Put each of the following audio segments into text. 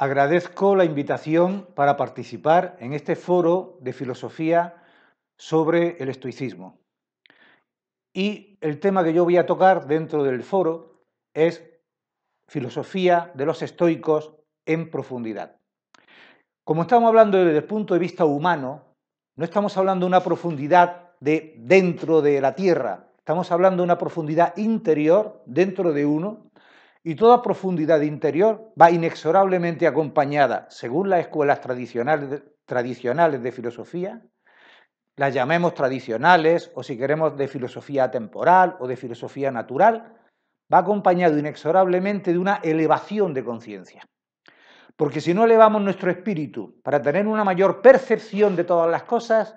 Agradezco la invitación para participar en este foro de filosofía sobre el estoicismo. Y el tema que yo voy a tocar dentro del foro es filosofía de los estoicos en profundidad. Como estamos hablando desde el punto de vista humano, no estamos hablando de una profundidad de dentro de la tierra, estamos hablando de una profundidad interior dentro de uno y toda profundidad interior va inexorablemente acompañada, según las escuelas tradicionales, de filosofía, las llamemos tradicionales o si queremos de filosofía temporal o de filosofía natural, va acompañado inexorablemente de una elevación de conciencia. Porque si no elevamos nuestro espíritu para tener una mayor percepción de todas las cosas,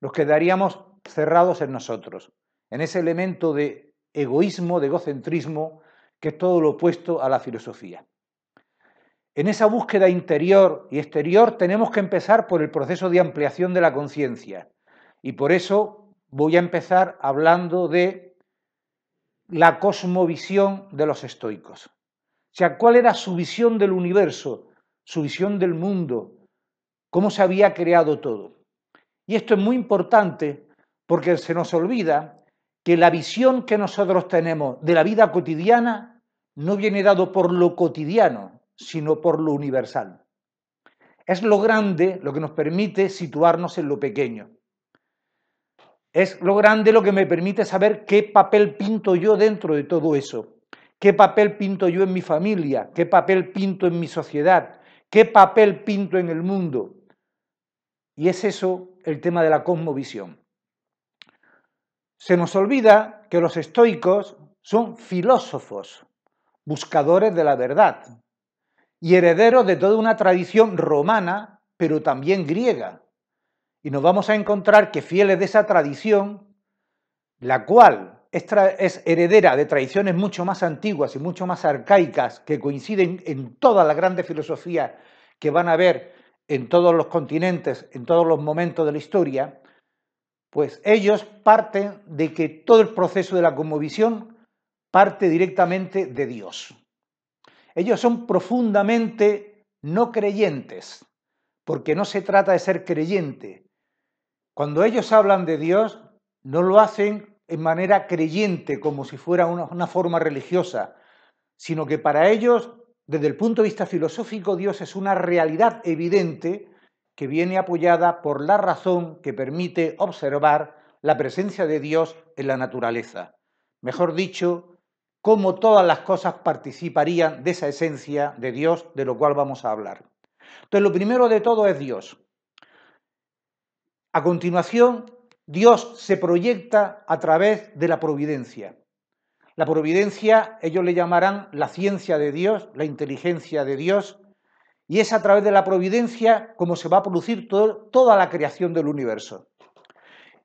nos quedaríamos cerrados en nosotros, en ese elemento de egoísmo, de egocentrismo, que es todo lo opuesto a la filosofía. En esa búsqueda interior y exterior tenemos que empezar por el proceso de ampliación de la conciencia. Y por eso voy a empezar hablando de la cosmovisión de los estoicos. O sea, ¿cuál era su visión del universo, su visión del mundo? ¿Cómo se había creado todo? Y esto es muy importante porque se nos olvida que la visión que nosotros tenemos de la vida cotidiana no viene dado por lo cotidiano, sino por lo universal. Es lo grande lo que nos permite situarnos en lo pequeño. Es lo grande lo que me permite saber qué papel pinto yo dentro de todo eso, qué papel pinto yo en mi familia, qué papel pinto en mi sociedad, qué papel pinto en el mundo. Y es eso el tema de la cosmovisión. Se nos olvida que los estoicos son filósofos, buscadores de la verdad y herederos de toda una tradición romana, pero también griega. Y nos vamos a encontrar que fieles de esa tradición, la cual es, heredera de tradiciones mucho más antiguas y mucho más arcaicas que coinciden en todas las grandes filosofías que van a ver en todos los continentes, en todos los momentos de la historia, pues ellos parten de que todo el proceso de la conmovisión parte directamente de Dios. Ellos son profundamente no creyentes, porque no se trata de ser creyente. Cuando ellos hablan de Dios, no lo hacen en manera creyente, como si fuera una, una forma religiosa, sino que para ellos, desde el punto de vista filosófico, Dios es una realidad evidente que viene apoyada por la razón que permite observar la presencia de Dios en la naturaleza. Mejor dicho, cómo todas las cosas participarían de esa esencia de Dios de lo cual vamos a hablar. Entonces, lo primero de todo es Dios. A continuación, Dios se proyecta a través de la providencia. La providencia, ellos le llamarán la ciencia de Dios, la inteligencia de Dios, y es a través de la providencia como se va a producir toda la creación del universo.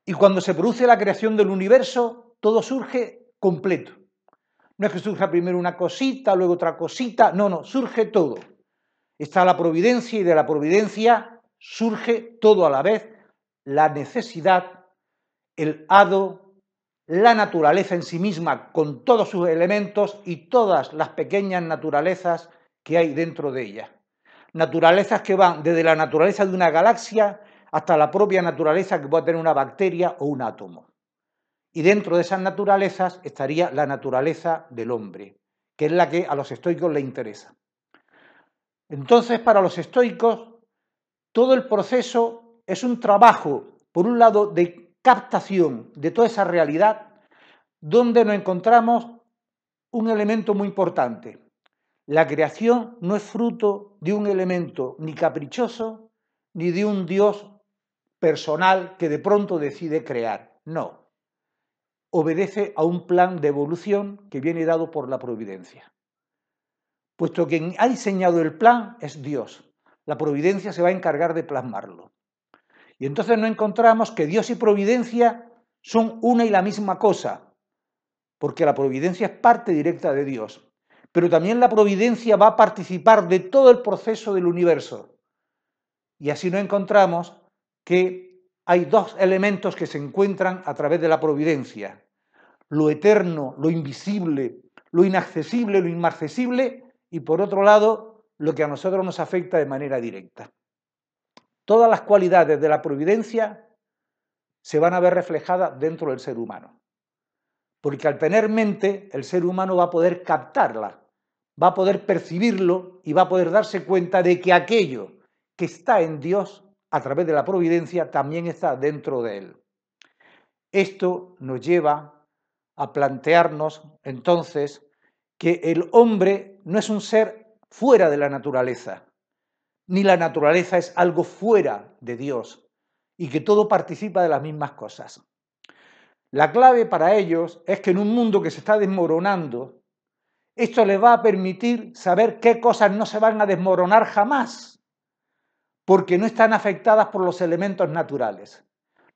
Y cuando se produce la creación del universo, todo surge completo. No es que surja primero una cosita, luego otra cosita, no, no, surge todo. Está la providencia y de la providencia surge todo a la vez, la necesidad, el hado, la naturaleza en sí misma con todos sus elementos y todas las pequeñas naturalezas que hay dentro de ella naturalezas que van desde la naturaleza de una galaxia hasta la propia naturaleza que puede tener una bacteria o un átomo. Y dentro de esas naturalezas estaría la naturaleza del hombre, que es la que a los estoicos le interesa. Entonces, para los estoicos, todo el proceso es un trabajo, por un lado, de captación de toda esa realidad, donde nos encontramos un elemento muy importante, la creación no es fruto de un elemento ni caprichoso ni de un Dios personal que de pronto decide crear. No. Obedece a un plan de evolución que viene dado por la providencia. Puesto que ha diseñado el plan es Dios. La providencia se va a encargar de plasmarlo. Y entonces no encontramos que Dios y providencia son una y la misma cosa, porque la providencia es parte directa de Dios pero también la providencia va a participar de todo el proceso del universo. Y así nos encontramos que hay dos elementos que se encuentran a través de la providencia. Lo eterno, lo invisible, lo inaccesible, lo inmarcesible, y por otro lado, lo que a nosotros nos afecta de manera directa. Todas las cualidades de la providencia se van a ver reflejadas dentro del ser humano porque al tener mente, el ser humano va a poder captarla va a poder percibirlo y va a poder darse cuenta de que aquello que está en Dios a través de la providencia también está dentro de él. Esto nos lleva a plantearnos entonces que el hombre no es un ser fuera de la naturaleza, ni la naturaleza es algo fuera de Dios, y que todo participa de las mismas cosas. La clave para ellos es que en un mundo que se está desmoronando, esto les va a permitir saber qué cosas no se van a desmoronar jamás, porque no están afectadas por los elementos naturales,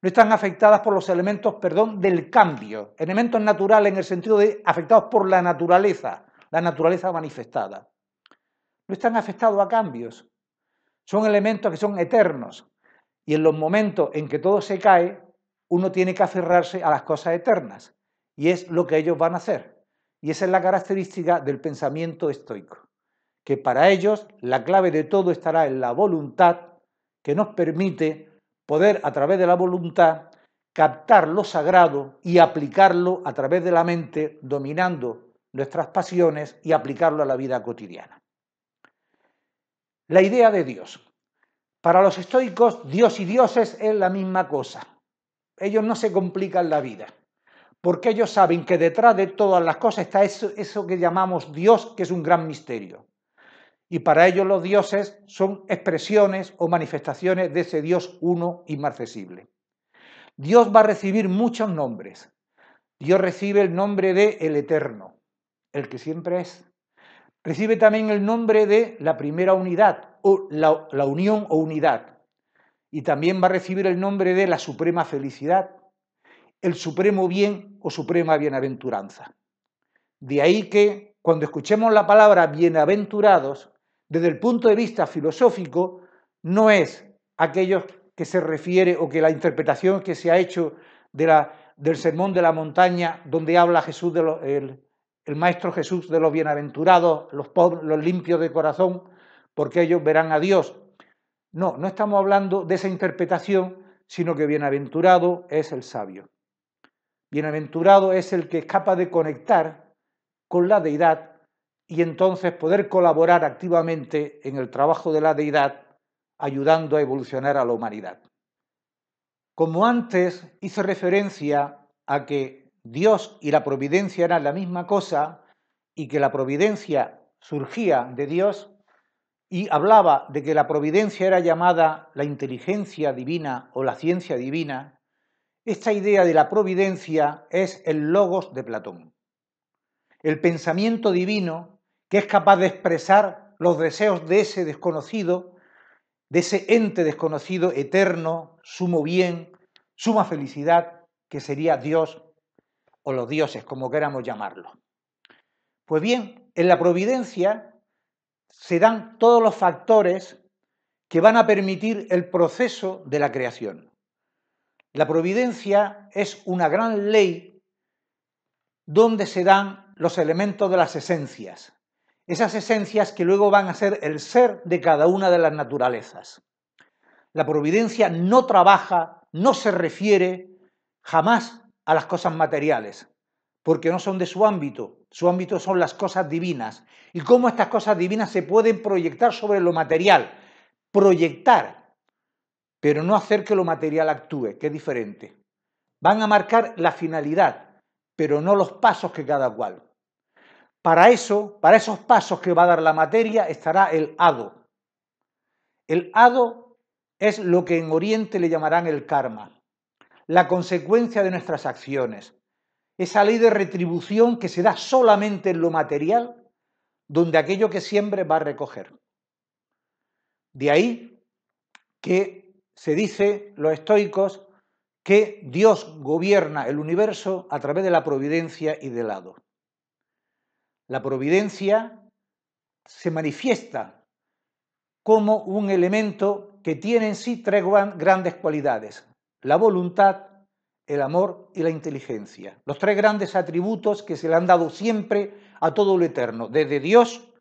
no están afectadas por los elementos, perdón, del cambio, elementos naturales en el sentido de afectados por la naturaleza, la naturaleza manifestada. No están afectados a cambios, son elementos que son eternos, y en los momentos en que todo se cae, uno tiene que aferrarse a las cosas eternas. Y es lo que ellos van a hacer. Y esa es la característica del pensamiento estoico, que para ellos la clave de todo estará en la voluntad que nos permite poder a través de la voluntad captar lo sagrado y aplicarlo a través de la mente, dominando nuestras pasiones y aplicarlo a la vida cotidiana. La idea de Dios. Para los estoicos, Dios y dioses es la misma cosa. Ellos no se complican la vida porque ellos saben que detrás de todas las cosas está eso, que llamamos Dios, que es un gran misterio. Y para ellos los dioses son expresiones o manifestaciones de ese Dios uno inmarcesible. Dios va a recibir muchos nombres. Dios recibe el nombre de el Eterno, el que siempre es. Recibe también el nombre de la primera unidad, o la, la unión o unidad. Y también va a recibir el nombre de la suprema felicidad, el supremo bien o suprema bienaventuranza. De ahí que cuando escuchemos la palabra bienaventurados, desde el punto de vista filosófico, no es aquellos que se refiere o que la interpretación que se ha hecho de la, del sermón de la montaña, donde habla Jesús de el, el, maestro Jesús de los bienaventurados, los pobres, los limpios de corazón, porque ellos verán a Dios. No, no estamos hablando de esa interpretación, sino que bienaventurado es el sabio. Bienaventurado es el que es capaz de conectar con la deidad y entonces poder colaborar activamente en el trabajo de la deidad, ayudando a evolucionar a la humanidad. Como antes hice referencia a que Dios y la providencia eran la misma cosa y que la providencia surgía de Dios, y hablaba de que la providencia era llamada la inteligencia divina o la ciencia divina, esta idea de la providencia es el logos de Platón, el pensamiento divino que es capaz de expresar los deseos de ese desconocido, de ese ente desconocido, eterno, sumo bien, suma felicidad, que sería Dios o los dioses, como queramos llamarlo. Pues bien, en la providencia se dan todos los factores que van a permitir el proceso de la creación. La providencia es una gran ley donde se dan los elementos de las esencias, esas esencias que luego van a ser el ser de cada una de las naturalezas. La providencia no trabaja, no se refiere jamás a las cosas materiales, porque no son de su ámbito, su ámbito son las cosas divinas, y cómo estas cosas divinas se pueden proyectar sobre lo material. Proyectar pero no hacer que lo material actúe, que es diferente. Van a marcar la finalidad, pero no los pasos que cada cual. Para eso, para esos pasos que va a dar la materia, estará el hado. El hado es lo que en Oriente le llamarán el karma, la consecuencia de nuestras acciones, esa ley de retribución que se da solamente en lo material, donde aquello que siembre va a recoger. De ahí que se dice, los estoicos, que Dios gobierna el universo a través de la providencia y del lado. La providencia se manifiesta como un elemento que tiene en sí tres grandes cualidades, la voluntad, el amor y la inteligencia. Los tres grandes atributos que se le han dado siempre a todo lo eterno, desde Dios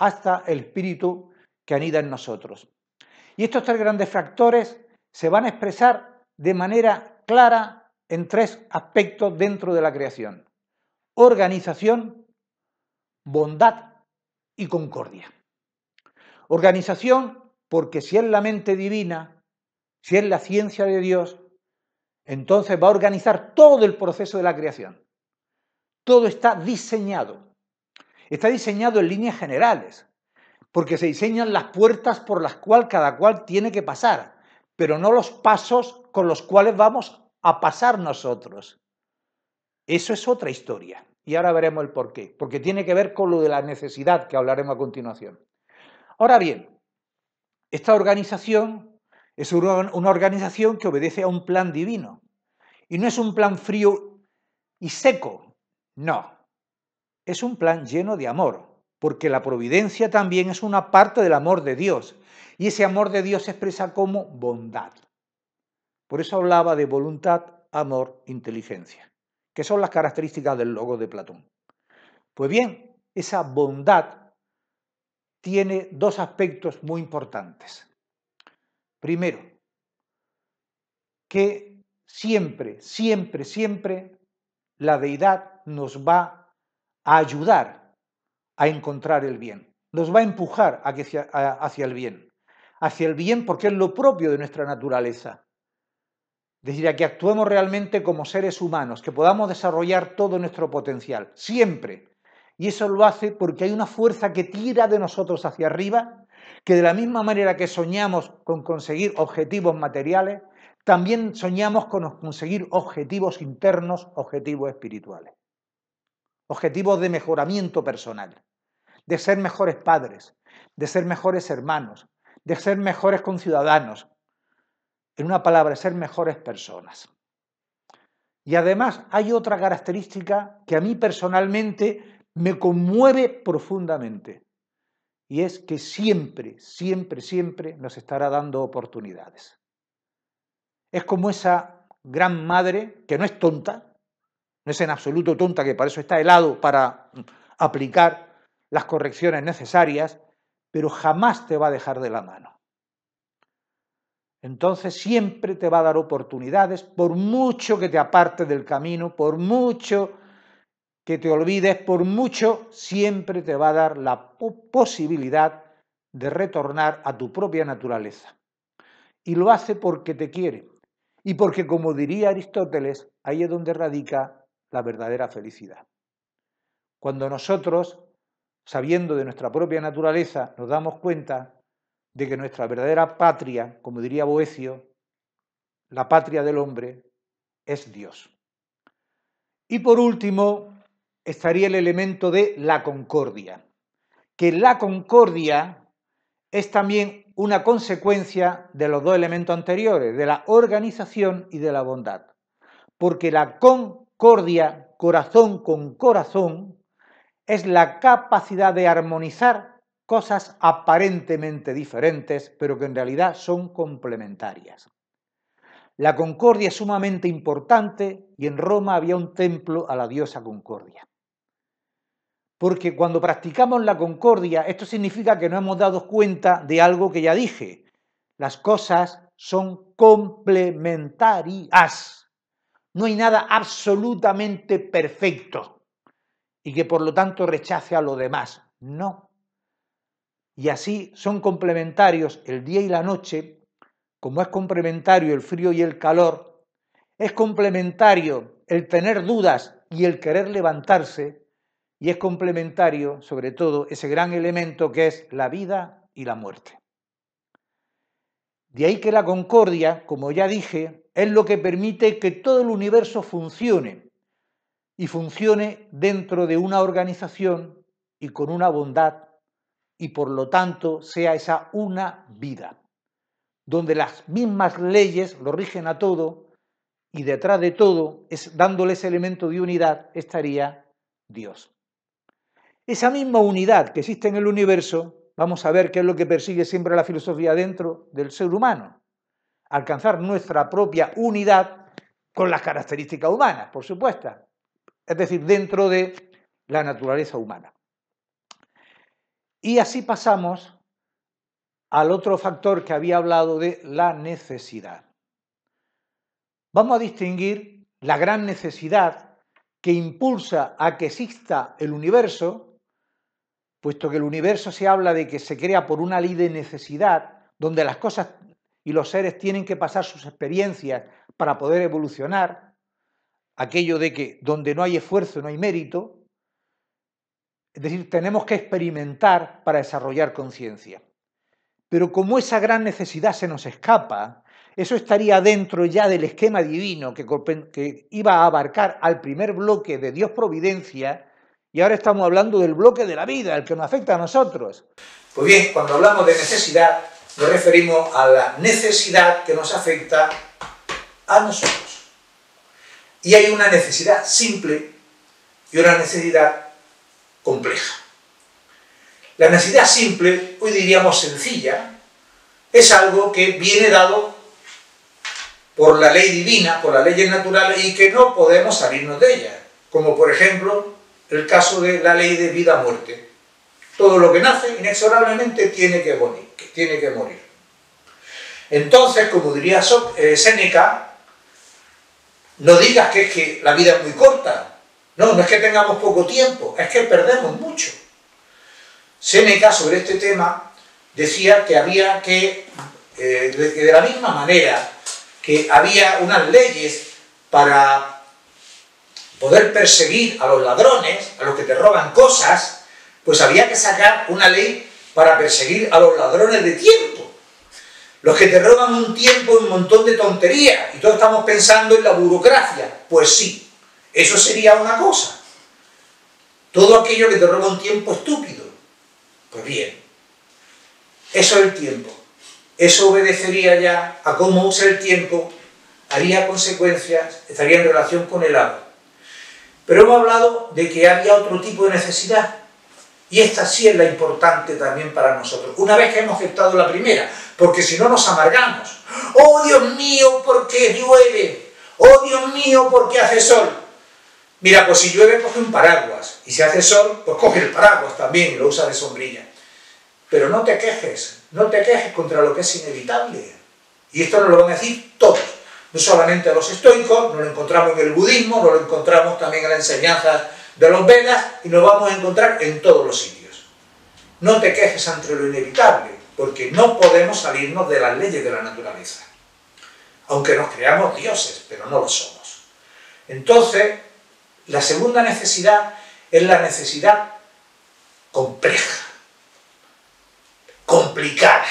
hasta el Espíritu que anida en nosotros. Y estos tres grandes factores se van a expresar de manera clara en tres aspectos dentro de la creación. Organización, bondad y concordia. Organización porque si es la mente divina, si es la ciencia de Dios, entonces va a organizar todo el proceso de la creación. Todo está diseñado. Está diseñado en líneas generales porque se diseñan las puertas por las cuales cada cual tiene que pasar, pero no los pasos con los cuales vamos a pasar nosotros. Eso es otra historia. Y ahora veremos el por qué, porque tiene que ver con lo de la necesidad que hablaremos a continuación. Ahora bien, esta organización es una organización que obedece a un plan divino. Y no es un plan frío y seco, no. Es un plan lleno de amor, porque la providencia también es una parte del amor de Dios, y ese amor de Dios se expresa como bondad. Por eso hablaba de voluntad, amor, inteligencia, que son las características del logo de Platón. Pues bien, esa bondad tiene dos aspectos muy importantes. Primero, que siempre, siempre, siempre la deidad nos va a ayudar a encontrar el bien, nos va a empujar hacia, el bien, hacia el bien porque es lo propio de nuestra naturaleza. Es decir, a que actuemos realmente como seres humanos, que podamos desarrollar todo nuestro potencial, siempre. Y eso lo hace porque hay una fuerza que tira de nosotros hacia arriba, que de la misma manera que soñamos con conseguir objetivos materiales, también soñamos con conseguir objetivos internos, objetivos espirituales, objetivos de mejoramiento personal de ser mejores padres, de ser mejores hermanos, de ser mejores conciudadanos. En una palabra, ser mejores personas. Y además hay otra característica que a mí personalmente me conmueve profundamente. Y es que siempre, siempre, siempre nos estará dando oportunidades. Es como esa gran madre que no es tonta, no es en absoluto tonta, que para eso está helado, para aplicar las correcciones necesarias, pero jamás te va a dejar de la mano. Entonces siempre te va a dar oportunidades, por mucho que te apartes del camino, por mucho que te olvides, por mucho, siempre te va a dar la posibilidad de retornar a tu propia naturaleza. Y lo hace porque te quiere. Y porque, como diría Aristóteles, ahí es donde radica la verdadera felicidad. Cuando nosotros sabiendo de nuestra propia naturaleza, nos damos cuenta de que nuestra verdadera patria, como diría Boecio, la patria del hombre, es Dios. Y por último, estaría el elemento de la concordia, que la concordia es también una consecuencia de los dos elementos anteriores, de la organización y de la bondad. Porque la concordia, corazón con corazón, es la capacidad de armonizar cosas aparentemente diferentes, pero que en realidad son complementarias. La concordia es sumamente importante y en Roma había un templo a la diosa Concordia. Porque cuando practicamos la concordia, esto significa que no hemos dado cuenta de algo que ya dije. Las cosas son complementarias. No hay nada absolutamente perfecto y que por lo tanto rechace a lo demás. No. Y así son complementarios el día y la noche, como es complementario el frío y el calor, es complementario el tener dudas y el querer levantarse, y es complementario, sobre todo, ese gran elemento que es la vida y la muerte. De ahí que la concordia, como ya dije, es lo que permite que todo el universo funcione, y funcione dentro de una organización y con una bondad y por lo tanto sea esa una vida, donde las mismas leyes lo rigen a todo y detrás de todo, dándole ese elemento de unidad, estaría Dios. Esa misma unidad que existe en el universo, vamos a ver qué es lo que persigue siempre la filosofía dentro del ser humano, alcanzar nuestra propia unidad con las características humanas, por supuesto, es decir, dentro de la naturaleza humana. Y así pasamos al otro factor que había hablado de la necesidad. Vamos a distinguir la gran necesidad que impulsa a que exista el universo, puesto que el universo se habla de que se crea por una ley de necesidad, donde las cosas y los seres tienen que pasar sus experiencias para poder evolucionar, aquello de que donde no hay esfuerzo no hay mérito, es decir, tenemos que experimentar para desarrollar conciencia. Pero como esa gran necesidad se nos escapa, eso estaría dentro ya del esquema divino que, que iba a abarcar al primer bloque de Dios Providencia, y ahora estamos hablando del bloque de la vida, el que nos afecta a nosotros. Pues bien, cuando hablamos de necesidad, nos referimos a la necesidad que nos afecta a nosotros. Y hay una necesidad simple y una necesidad compleja. La necesidad simple, hoy diríamos sencilla, es algo que viene dado por la ley divina, por las leyes naturales y que no podemos salirnos de ella. Como por ejemplo el caso de la ley de vida-muerte. Todo lo que nace inexorablemente tiene que morir. tiene que morir. Entonces, como diría Seneca, eh, no digas que es que la vida es muy corta. No, no es que tengamos poco tiempo, es que perdemos mucho. Seneca sobre este tema decía que había que, eh, de, de la misma manera que había unas leyes para poder perseguir a los ladrones, a los que te roban cosas, pues había que sacar una ley para perseguir a los ladrones de tiempo. Los que te roban un tiempo y un montón de tontería Y todos estamos pensando en la burocracia. Pues sí, eso sería una cosa. Todo aquello que te roba un tiempo estúpido. Pues bien, eso es el tiempo. Eso obedecería ya a cómo usa el tiempo, haría consecuencias, estaría en relación con el agua. Pero hemos hablado de que había otro tipo de necesidad, y esta sí es la importante también para nosotros. Una vez que hemos aceptado la primera, porque si no nos amargamos. Oh Dios mío, por qué llueve. Oh Dios mío, por qué hace sol. Mira, pues si llueve, coge un paraguas. Y si hace sol, pues coge el paraguas también y lo usa de sombrilla. Pero no te quejes, no te quejes contra lo que es inevitable. Y esto nos lo van a decir todos. No solamente a los estoicos, no lo encontramos en el budismo, no lo encontramos también en la enseñanza de los Vedas y nos vamos a encontrar en todos los sitios. No te quejes ante lo inevitable, porque no podemos salirnos de las leyes de la naturaleza. Aunque nos creamos dioses, pero no lo somos. Entonces, la segunda necesidad es la necesidad compleja, complicada.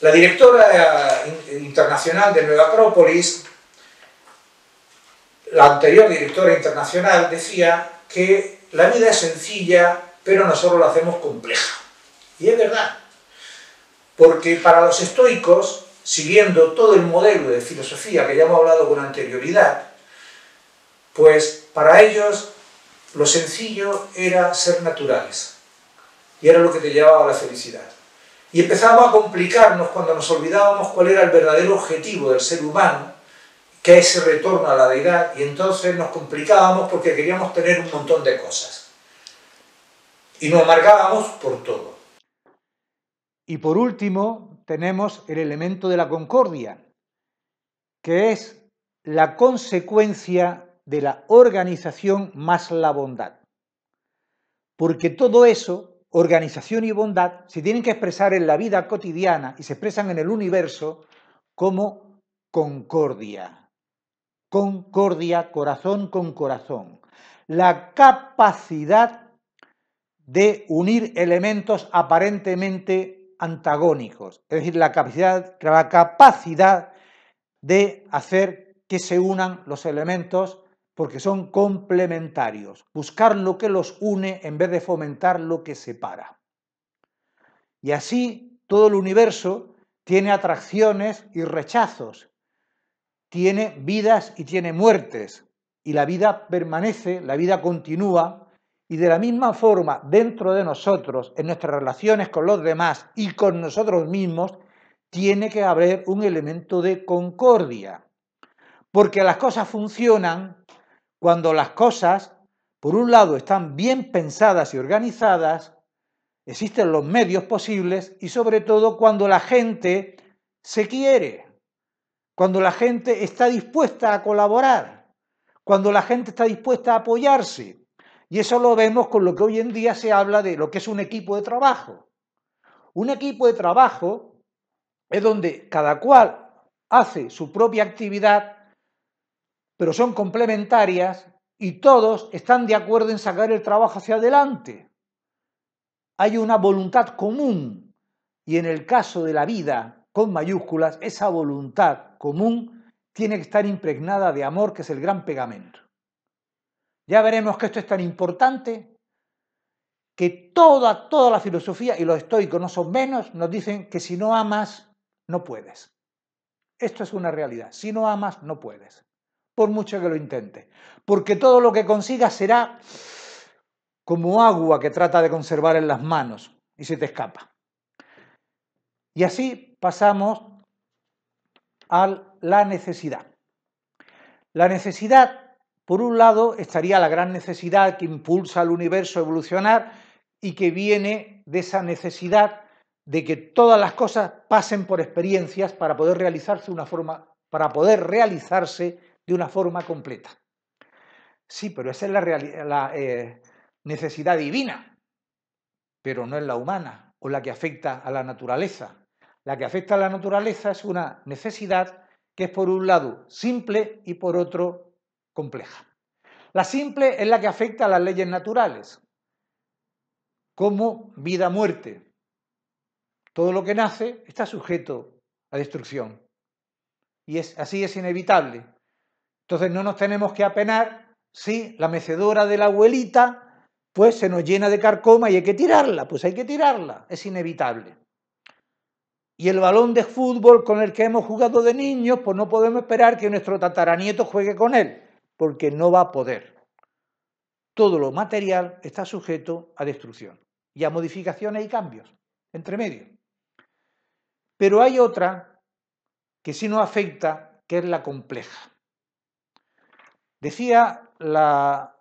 La directora eh, internacional de Nueva Acrópolis, la anterior directora internacional decía que la vida es sencilla, pero nosotros la hacemos compleja. Y es verdad, porque para los estoicos, siguiendo todo el modelo de filosofía que ya hemos hablado con anterioridad, pues para ellos lo sencillo era ser naturales, y era lo que te llevaba a la felicidad. Y empezamos a complicarnos cuando nos olvidábamos cuál era el verdadero objetivo del ser humano, que es ese retorno a la deidad, y entonces nos complicábamos porque queríamos tener un montón de cosas. Y nos amargábamos por todo. Y por último, tenemos el elemento de la concordia, que es la consecuencia de la organización más la bondad. Porque todo eso, organización y bondad, se tienen que expresar en la vida cotidiana y se expresan en el universo como concordia concordia corazón con corazón, la capacidad de unir elementos aparentemente antagónicos, es decir, la capacidad, la capacidad de hacer que se unan los elementos porque son complementarios, buscar lo que los une en vez de fomentar lo que separa. Y así todo el universo tiene atracciones y rechazos, tiene vidas y tiene muertes. Y la vida permanece, la vida continúa. Y de la misma forma, dentro de nosotros, en nuestras relaciones con los demás y con nosotros mismos, tiene que haber un elemento de concordia. Porque las cosas funcionan cuando las cosas, por un lado, están bien pensadas y organizadas, existen los medios posibles y sobre todo cuando la gente se quiere cuando la gente está dispuesta a colaborar, cuando la gente está dispuesta a apoyarse. Y eso lo vemos con lo que hoy en día se habla de lo que es un equipo de trabajo. Un equipo de trabajo es donde cada cual hace su propia actividad, pero son complementarias y todos están de acuerdo en sacar el trabajo hacia adelante. Hay una voluntad común y en el caso de la vida con mayúsculas, esa voluntad común tiene que estar impregnada de amor, que es el gran pegamento. Ya veremos que esto es tan importante que toda, toda la filosofía, y los estoicos no son menos, nos dicen que si no amas, no puedes. Esto es una realidad. Si no amas, no puedes. Por mucho que lo intentes. Porque todo lo que consigas será como agua que trata de conservar en las manos y se te escapa. Y así pasamos a la necesidad. La necesidad, por un lado, estaría la gran necesidad que impulsa al universo a evolucionar y que viene de esa necesidad de que todas las cosas pasen por experiencias para poder realizarse una forma, para poder realizarse de una forma completa. Sí, pero esa es la, eh, necesidad divina, pero no es la humana o la que afecta a la naturaleza la que afecta a la naturaleza es una necesidad que es por un lado simple y por otro compleja. La simple es la que afecta a las leyes naturales, como vida-muerte. Todo lo que nace está sujeto a destrucción. Y es, así es inevitable. Entonces no nos tenemos que apenar si la mecedora de la abuelita pues se nos llena de carcoma y hay que tirarla, pues hay que tirarla, es inevitable. Y el balón de fútbol con el que hemos jugado de niños, pues no podemos esperar que nuestro tataranieto juegue con él, porque no va a poder. Todo lo material está sujeto a destrucción y a modificaciones y cambios, entre medio. Pero hay otra que sí nos afecta, que es la compleja. Decía la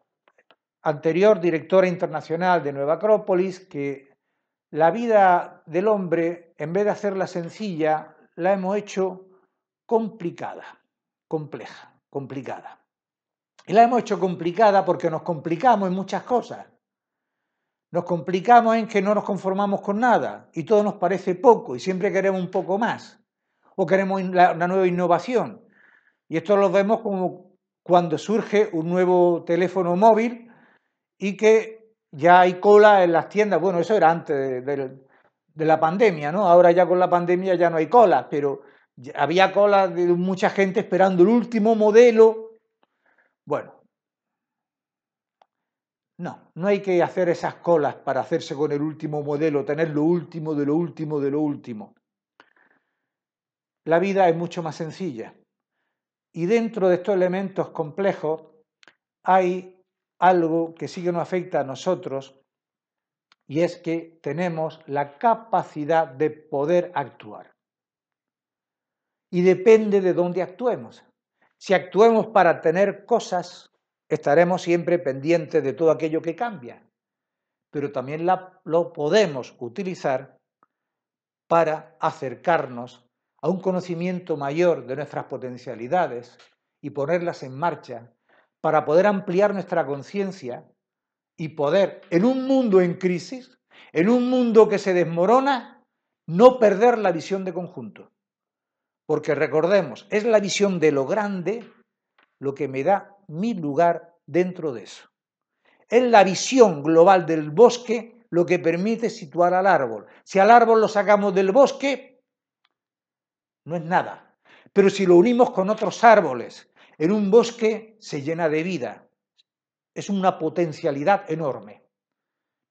anterior directora internacional de Nueva Acrópolis que la vida del hombre, en vez de hacerla sencilla, la hemos hecho complicada, compleja, complicada. Y la hemos hecho complicada porque nos complicamos en muchas cosas. Nos complicamos en que no nos conformamos con nada y todo nos parece poco y siempre queremos un poco más o queremos una nueva innovación. Y esto lo vemos como cuando surge un nuevo teléfono móvil y que ya hay cola en las tiendas. Bueno, eso era antes de, la pandemia, ¿no? Ahora ya con la pandemia ya no hay cola, pero había cola de mucha gente esperando el último modelo. Bueno, no, no hay que hacer esas colas para hacerse con el último modelo, tener lo último de lo último de lo último. La vida es mucho más sencilla. Y dentro de estos elementos complejos hay algo que sí que nos afecta a nosotros y es que tenemos la capacidad de poder actuar. Y depende de dónde actuemos. Si actuemos para tener cosas, estaremos siempre pendientes de todo aquello que cambia, pero también lo podemos utilizar para acercarnos a un conocimiento mayor de nuestras potencialidades y ponerlas en marcha para poder ampliar nuestra conciencia y poder, en un mundo en crisis, en un mundo que se desmorona, no perder la visión de conjunto. Porque recordemos, es la visión de lo grande lo que me da mi lugar dentro de eso. Es la visión global del bosque lo que permite situar al árbol. Si al árbol lo sacamos del bosque, no es nada. Pero si lo unimos con otros árboles, en un bosque se llena de vida. Es una potencialidad enorme.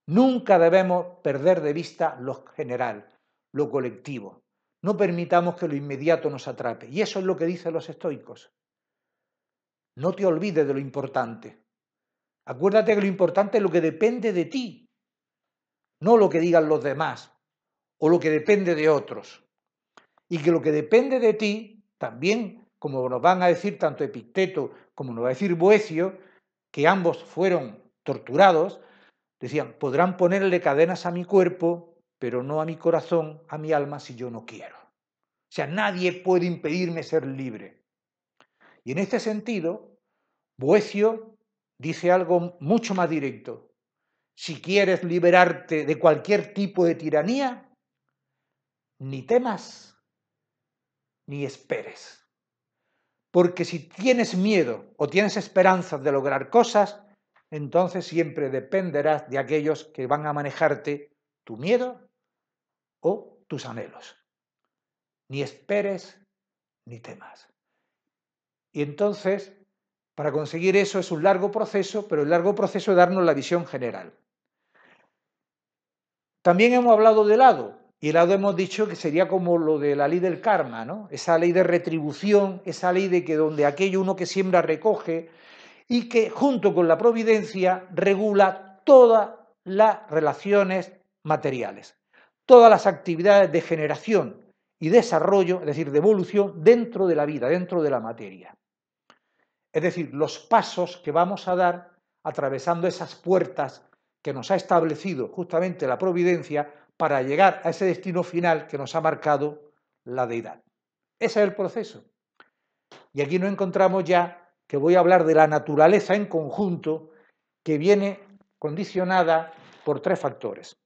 Nunca debemos perder de vista lo general, lo colectivo. No permitamos que lo inmediato nos atrape. Y eso es lo que dicen los estoicos. No te olvides de lo importante. Acuérdate que lo importante es lo que depende de ti, no lo que digan los demás o lo que depende de otros. Y que lo que depende de ti también como nos van a decir tanto Epicteto como nos va a decir Boecio, que ambos fueron torturados, decían, podrán ponerle cadenas a mi cuerpo, pero no a mi corazón, a mi alma, si yo no quiero. O sea, nadie puede impedirme ser libre. Y en este sentido, Boecio dice algo mucho más directo. Si quieres liberarte de cualquier tipo de tiranía, ni temas, ni esperes. Porque si tienes miedo o tienes esperanzas de lograr cosas, entonces siempre dependerás de aquellos que van a manejarte tu miedo o tus anhelos. Ni esperes ni temas. Y entonces, para conseguir eso es un largo proceso, pero el largo proceso es darnos la visión general. También hemos hablado de lado, y el lado hemos dicho que sería como lo de la ley del karma, ¿no? Esa ley de retribución, esa ley de que donde aquello uno que siembra recoge y que junto con la providencia regula todas las relaciones materiales, todas las actividades de generación y desarrollo, es decir, de evolución dentro de la vida, dentro de la materia. Es decir, los pasos que vamos a dar atravesando esas puertas que nos ha establecido justamente la providencia para llegar a ese destino final que nos ha marcado la deidad. Ese es el proceso. Y aquí nos encontramos ya que voy a hablar de la naturaleza en conjunto que viene condicionada por tres factores.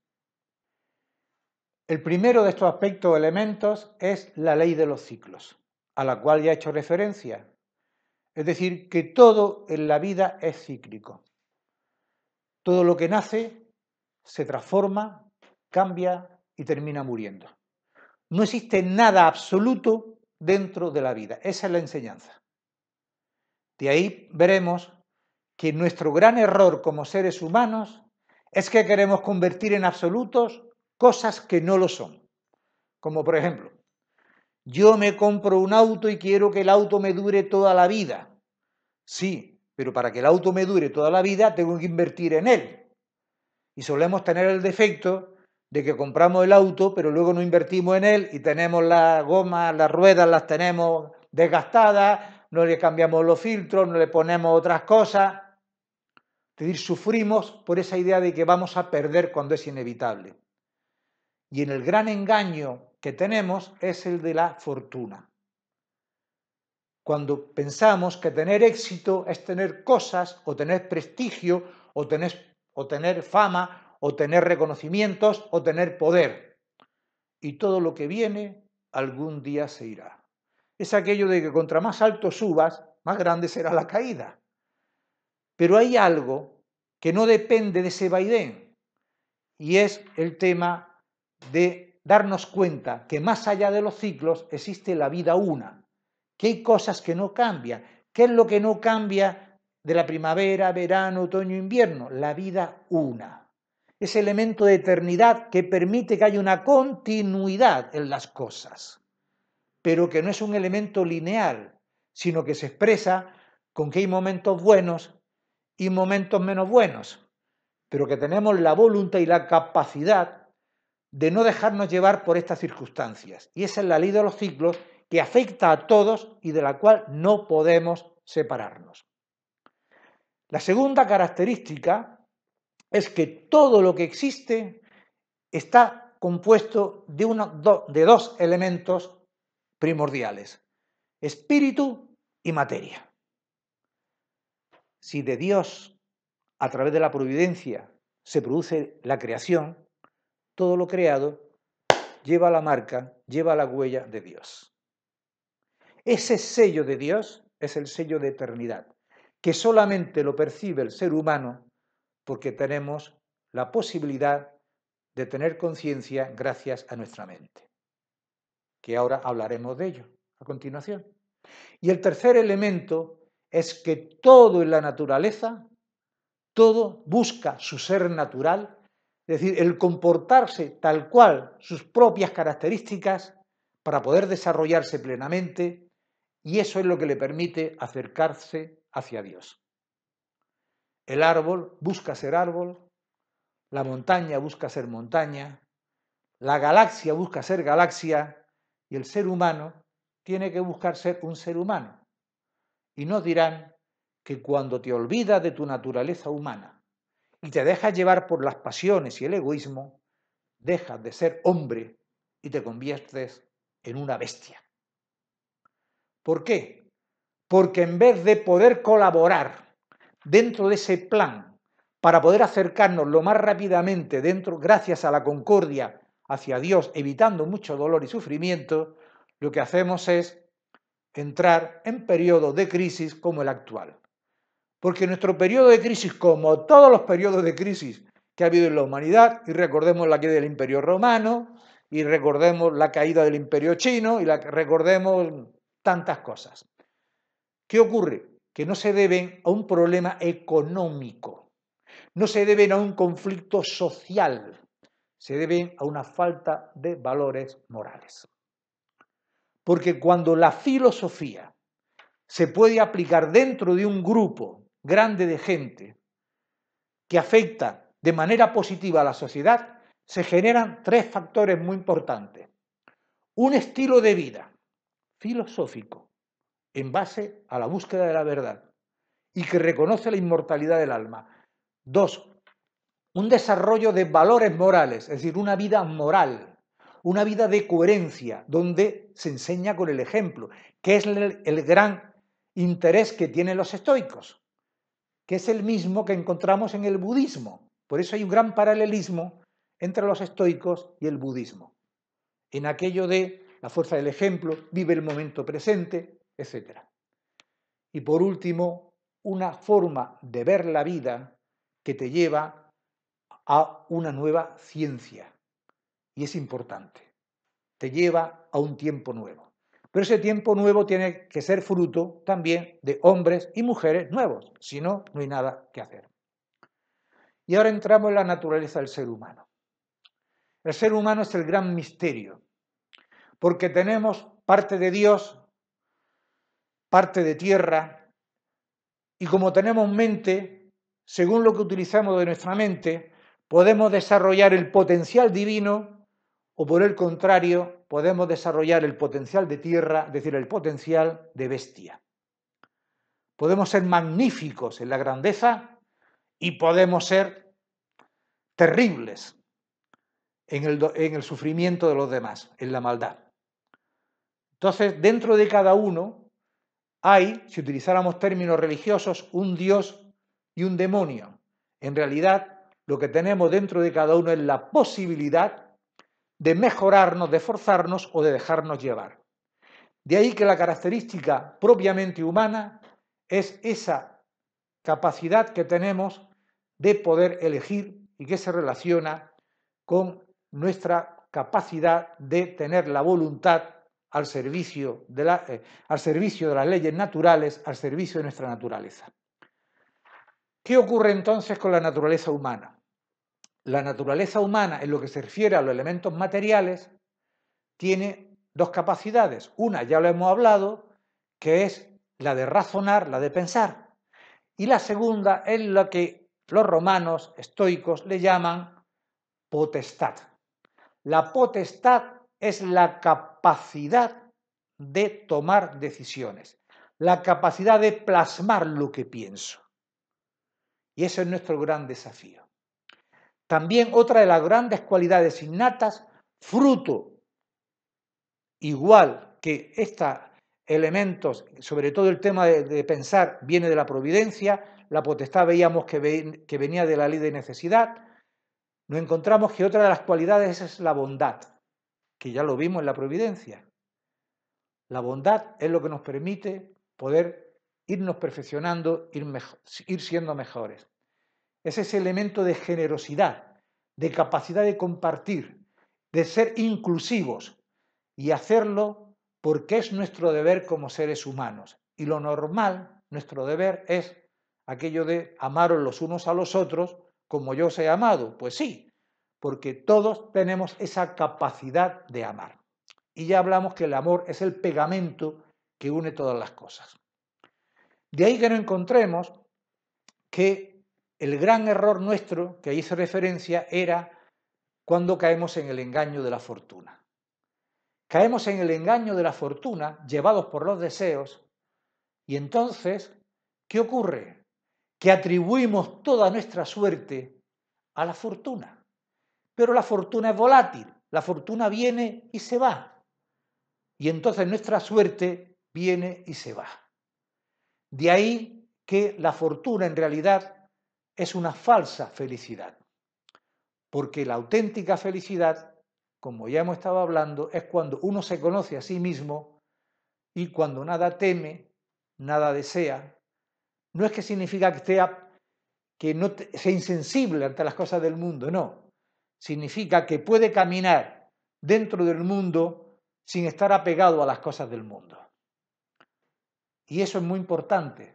El primero de estos aspectos o elementos es la ley de los ciclos, a la cual ya he hecho referencia. Es decir, que todo en la vida es cíclico. Todo lo que nace se transforma, cambia y termina muriendo. No existe nada absoluto dentro de la vida. Esa es la enseñanza. De ahí veremos que nuestro gran error como seres humanos es que queremos convertir en absolutos cosas que no lo son. Como por ejemplo, yo me compro un auto y quiero que el auto me dure toda la vida. Sí, pero para que el auto me dure toda la vida tengo que invertir en él. Y solemos tener el defecto de que compramos el auto, pero luego no invertimos en él y tenemos las gomas, las ruedas las tenemos desgastadas, no le cambiamos los filtros, no le ponemos otras cosas. Es decir, sufrimos por esa idea de que vamos a perder cuando es inevitable. Y en el gran engaño que tenemos es el de la fortuna. Cuando pensamos que tener éxito es tener cosas o tener prestigio o tener, o tener fama o tener reconocimientos o tener poder. Y todo lo que viene algún día se irá. Es aquello de que contra más alto subas, más grande será la caída. Pero hay algo que no depende de ese vaidén, y es el tema de darnos cuenta que más allá de los ciclos existe la vida una, que hay cosas que no cambian. ¿Qué es lo que no cambia de la primavera, verano, otoño, invierno? La vida una ese elemento de eternidad que permite que haya una continuidad en las cosas, pero que no es un elemento lineal, sino que se expresa con que hay momentos buenos y momentos menos buenos, pero que tenemos la voluntad y la capacidad de no dejarnos llevar por estas circunstancias. Y esa es la ley de los ciclos que afecta a todos y de la cual no podemos separarnos. La segunda característica es que todo lo que existe está compuesto de, de dos elementos primordiales, espíritu y materia. Si de Dios, a través de la providencia, se produce la creación, todo lo creado lleva la marca, lleva la huella de Dios. Ese sello de Dios es el sello de eternidad, que solamente lo percibe el ser humano porque tenemos la posibilidad de tener conciencia gracias a nuestra mente, que ahora hablaremos de ello a continuación. Y el tercer elemento es que todo en la naturaleza, todo busca su ser natural, es decir, el comportarse tal cual sus propias características para poder desarrollarse plenamente, y eso es lo que le permite acercarse hacia Dios. El árbol busca ser árbol, la montaña busca ser montaña, la galaxia busca ser galaxia y el ser humano tiene que buscar ser un ser humano. Y no dirán que cuando te olvidas de tu naturaleza humana y te dejas llevar por las pasiones y el egoísmo, dejas de ser hombre y te conviertes en una bestia. ¿Por qué? Porque en vez de poder colaborar dentro de ese plan para poder acercarnos lo más rápidamente dentro, gracias a la concordia hacia Dios, evitando mucho dolor y sufrimiento, lo que hacemos es entrar en periodos de crisis como el actual. Porque nuestro periodo de crisis, como todos los periodos de crisis que ha habido en la humanidad, y recordemos la caída del Imperio Romano, y recordemos la caída del Imperio Chino, y la, recordemos tantas cosas. ¿Qué ocurre? que no se deben a un problema económico, no se deben a un conflicto social, se deben a una falta de valores morales. Porque cuando la filosofía se puede aplicar dentro de un grupo grande de gente que afecta de manera positiva a la sociedad, se generan tres factores muy importantes. Un estilo de vida filosófico, en base a la búsqueda de la verdad y que reconoce la inmortalidad del alma. Dos, un desarrollo de valores morales, es decir, una vida moral, una vida de coherencia, donde se enseña con el ejemplo, que es el, gran interés que tienen los estoicos, que es el mismo que encontramos en el budismo. Por eso hay un gran paralelismo entre los estoicos y el budismo, en aquello de la fuerza del ejemplo, vive el momento presente, etc. Y por último, una forma de ver la vida que te lleva a una nueva ciencia. Y es importante, te lleva a un tiempo nuevo. Pero ese tiempo nuevo tiene que ser fruto también de hombres y mujeres nuevos, si no, no hay nada que hacer. Y ahora entramos en la naturaleza del ser humano. El ser humano es el gran misterio, porque tenemos parte de Dios parte de tierra, y como tenemos mente, según lo que utilizamos de nuestra mente, podemos desarrollar el potencial divino o por el contrario, podemos desarrollar el potencial de tierra, es decir, el potencial de bestia. Podemos ser magníficos en la grandeza y podemos ser terribles en el, en el sufrimiento de los demás, en la maldad. Entonces, dentro de cada uno hay, si utilizáramos términos religiosos, un Dios y un demonio. En realidad, lo que tenemos dentro de cada uno es la posibilidad de mejorarnos, de forzarnos o de dejarnos llevar. De ahí que la característica propiamente humana es esa capacidad que tenemos de poder elegir y que se relaciona con nuestra capacidad de tener la voluntad al servicio, de la, eh, al servicio de las leyes naturales, al servicio de nuestra naturaleza. ¿Qué ocurre entonces con la naturaleza humana? La naturaleza humana, en lo que se refiere a los elementos materiales, tiene dos capacidades. Una, ya lo hemos hablado, que es la de razonar, la de pensar. Y la segunda es la que los romanos estoicos le llaman potestad. La potestad es la capacidad de tomar decisiones, la capacidad de plasmar lo que pienso. Y eso es nuestro gran desafío. También otra de las grandes cualidades innatas, fruto igual que estos elementos, sobre todo el tema de, pensar, viene de la providencia, la potestad veíamos que, que venía de la ley de necesidad, nos encontramos que otra de las cualidades es la bondad que ya lo vimos en la providencia. La bondad es lo que nos permite poder irnos perfeccionando, ir, siendo mejores. Es ese elemento de generosidad, de capacidad de compartir, de ser inclusivos y hacerlo porque es nuestro deber como seres humanos. Y lo normal, nuestro deber es aquello de amaros los unos a los otros como yo os he amado. Pues sí, porque todos tenemos esa capacidad de amar. Y ya hablamos que el amor es el pegamento que une todas las cosas. De ahí que no encontremos que el gran error nuestro, que ahí se referencia, era cuando caemos en el engaño de la fortuna. Caemos en el engaño de la fortuna, llevados por los deseos, y entonces, ¿qué ocurre? Que atribuimos toda nuestra suerte a la fortuna. Pero la fortuna es volátil, la fortuna viene y se va. Y entonces nuestra suerte viene y se va. De ahí que la fortuna en realidad es una falsa felicidad. Porque la auténtica felicidad, como ya hemos estado hablando, es cuando uno se conoce a sí mismo y cuando nada teme, nada desea. No es que significa que, sea que no sea insensible ante las cosas del mundo, no significa que puede caminar dentro del mundo sin estar apegado a las cosas del mundo. Y eso es muy importante,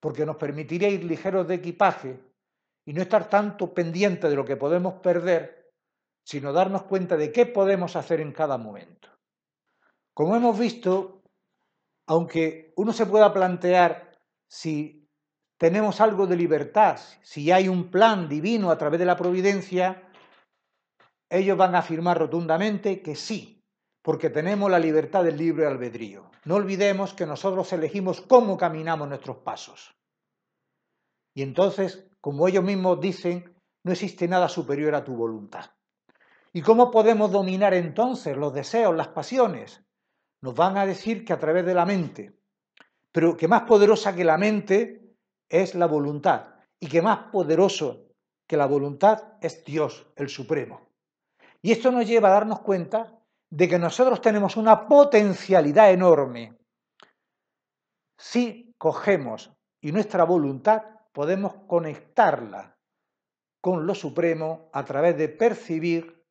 porque nos permitiría ir ligeros de equipaje y no estar tanto pendiente de lo que podemos perder, sino darnos cuenta de qué podemos hacer en cada momento. Como hemos visto, aunque uno se pueda plantear si tenemos algo de libertad, si hay un plan divino a través de la providencia, ellos van a afirmar rotundamente que sí, porque tenemos la libertad del libre albedrío. No olvidemos que nosotros elegimos cómo caminamos nuestros pasos. Y entonces, como ellos mismos dicen, no existe nada superior a tu voluntad. ¿Y cómo podemos dominar entonces los deseos, las pasiones? Nos van a decir que a través de la mente. Pero que más poderosa que la mente es la voluntad. Y que más poderoso que la voluntad es Dios, el Supremo. Y esto nos lleva a darnos cuenta de que nosotros tenemos una potencialidad enorme. Si cogemos y nuestra voluntad podemos conectarla con lo supremo a través de percibir,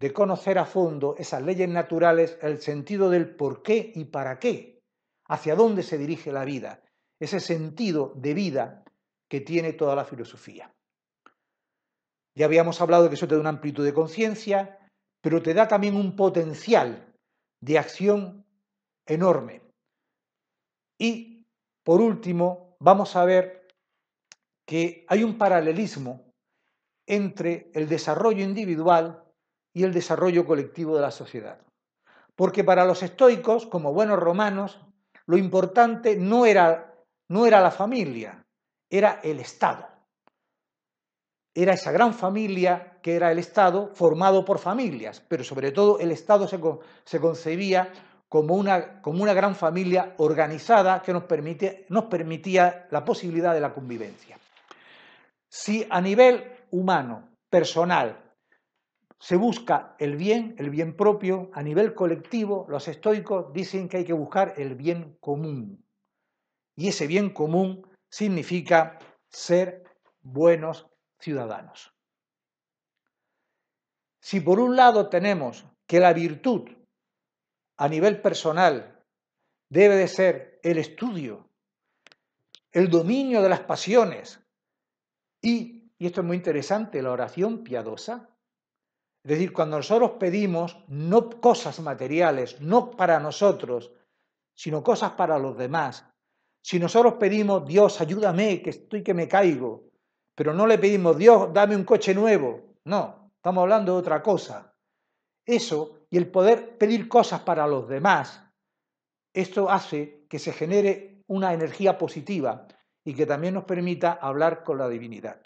de conocer a fondo esas leyes naturales, el sentido del por qué y para qué, hacia dónde se dirige la vida, ese sentido de vida que tiene toda la filosofía. Ya habíamos hablado de que eso te da una amplitud de conciencia, pero te da también un potencial de acción enorme. Y, por último, vamos a ver que hay un paralelismo entre el desarrollo individual y el desarrollo colectivo de la sociedad. Porque para los estoicos, como buenos romanos, lo importante no era, no era la familia, era el Estado era esa gran familia que era el Estado, formado por familias, pero sobre todo el Estado se, concebía como una, como una, gran familia organizada que nos, permite, nos permitía la posibilidad de la convivencia. Si a nivel humano, personal, se busca el bien, el bien propio, a nivel colectivo, los estoicos dicen que hay que buscar el bien común. Y ese bien común significa ser buenos ciudadanos. Si por un lado tenemos que la virtud a nivel personal debe de ser el estudio, el dominio de las pasiones y, y esto es muy interesante, la oración piadosa, es decir, cuando nosotros pedimos no cosas materiales, no para nosotros, sino cosas para los demás. Si nosotros pedimos, Dios, ayúdame, que estoy que me caigo, pero no le pedimos, Dios, dame un coche nuevo. No, estamos hablando de otra cosa. Eso y el poder pedir cosas para los demás, esto hace que se genere una energía positiva y que también nos permita hablar con la divinidad.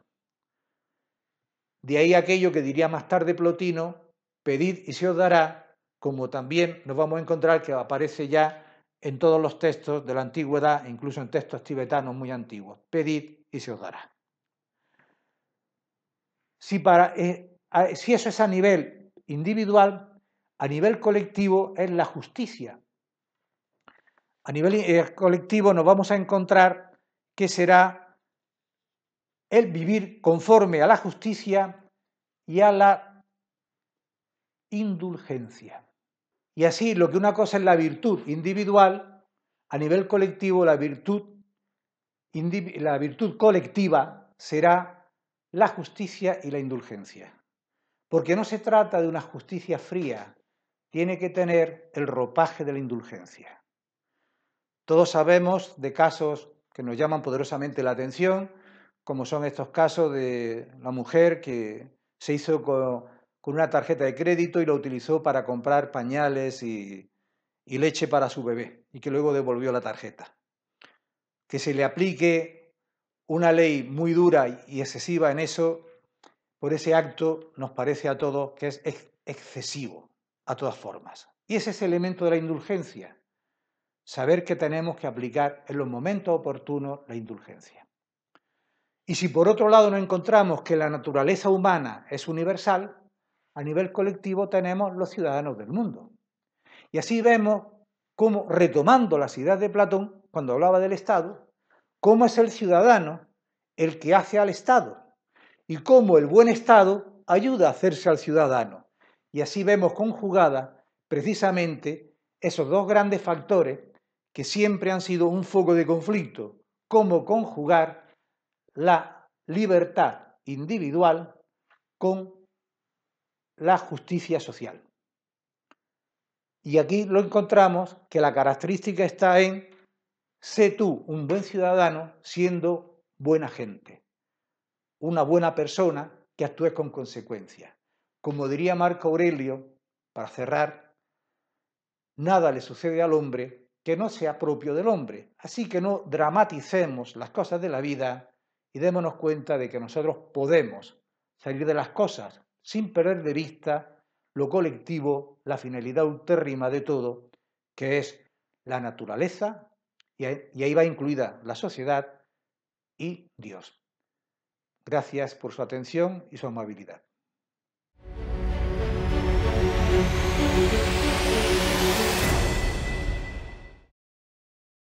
De ahí aquello que diría más tarde Plotino, pedid y se os dará, como también nos vamos a encontrar que aparece ya en todos los textos de la antigüedad, incluso en textos tibetanos muy antiguos. Pedid y se os dará si, para, eh, si eso es a nivel individual, a nivel colectivo es la justicia. A nivel eh, colectivo nos vamos a encontrar que será el vivir conforme a la justicia y a la indulgencia. Y así lo que una cosa es la virtud individual, a nivel colectivo la virtud, la virtud colectiva será la justicia y la indulgencia. Porque no se trata de una justicia fría, tiene que tener el ropaje de la indulgencia. Todos sabemos de casos que nos llaman poderosamente la atención, como son estos casos de la mujer que se hizo con, una tarjeta de crédito y la utilizó para comprar pañales y leche para su bebé, y que luego devolvió la tarjeta. Que se le aplique una ley muy dura y excesiva en eso, por ese acto nos parece a todos que es excesivo, a todas formas. Y ese es el elemento de la indulgencia, saber que tenemos que aplicar en los momentos oportunos la indulgencia. Y si por otro lado no encontramos que la naturaleza humana es universal, a nivel colectivo tenemos los ciudadanos del mundo. Y así vemos cómo, retomando la ciudad de Platón, cuando hablaba del Estado, cómo es el ciudadano el que hace al Estado y cómo el buen Estado ayuda a hacerse al ciudadano. Y así vemos conjugada precisamente esos dos grandes factores que siempre han sido un foco de conflicto, cómo conjugar la libertad individual con la justicia social. Y aquí lo encontramos que la característica está en Sé tú un buen ciudadano siendo buena gente, una buena persona que actúe con consecuencia. Como diría Marco Aurelio, para cerrar, nada le sucede al hombre que no sea propio del hombre. Así que no dramaticemos las cosas de la vida y démonos cuenta de que nosotros podemos salir de las cosas sin perder de vista lo colectivo, la finalidad ultérrima de todo, que es la naturaleza y ahí va incluida la sociedad y Dios. Gracias por su atención y su amabilidad.